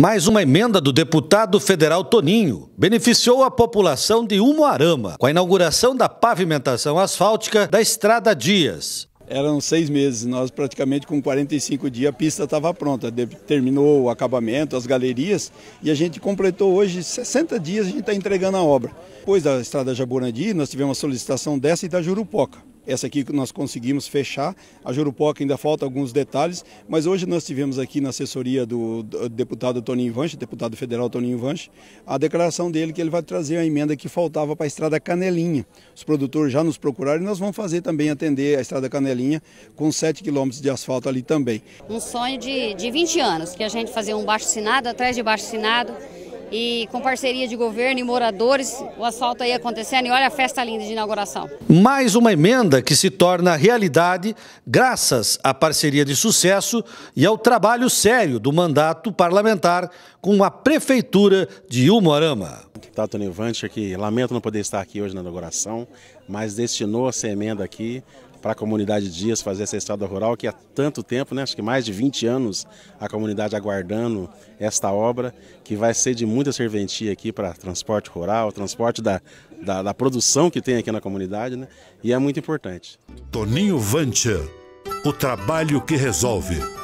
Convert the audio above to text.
Mais uma emenda do deputado federal Toninho beneficiou a população de Umuarama com a inauguração da pavimentação asfáltica da Estrada Dias. Eram seis meses, nós praticamente com 45 dias a pista estava pronta, terminou o acabamento, as galerias e a gente completou hoje 60 dias a gente está entregando a obra. Depois da Estrada Jaburandi nós tivemos uma solicitação dessa e da Jurupoca. Essa aqui nós conseguimos fechar. A Jurupoca ainda falta alguns detalhes, mas hoje nós tivemos aqui na assessoria do, deputado Toninho Vanche, deputado federal Toninho Vanche, a declaração dele que ele vai trazer a emenda que faltava para a Estrada Canelinha. Os produtores já nos procuraram e nós vamos fazer também atender a Estrada Canelinha com 7 quilômetros de asfalto ali também. Um sonho de, de 20 anos, que a gente fazia um baixo-assinado atrás de baixo-assinado, e com parceria de governo e moradores, o asfalto aí acontecendo e olha a festa linda de inauguração. Mais uma emenda que se torna realidade graças à parceria de sucesso e ao trabalho sério do mandato parlamentar com a Prefeitura de Umuarama. Deputado tá, Nilvante, que lamento não poder estar aqui hoje na inauguração, mas destinou essa emenda aqui para a comunidade Dias fazer essa estrada rural, que há tanto tempo, né, acho que mais de 20 anos, a comunidade aguardando esta obra, que vai ser de muita serventia aqui para transporte rural, transporte da, da, da, produção que tem aqui na comunidade, né, e é muito importante. Toninho Vantia, o trabalho que resolve.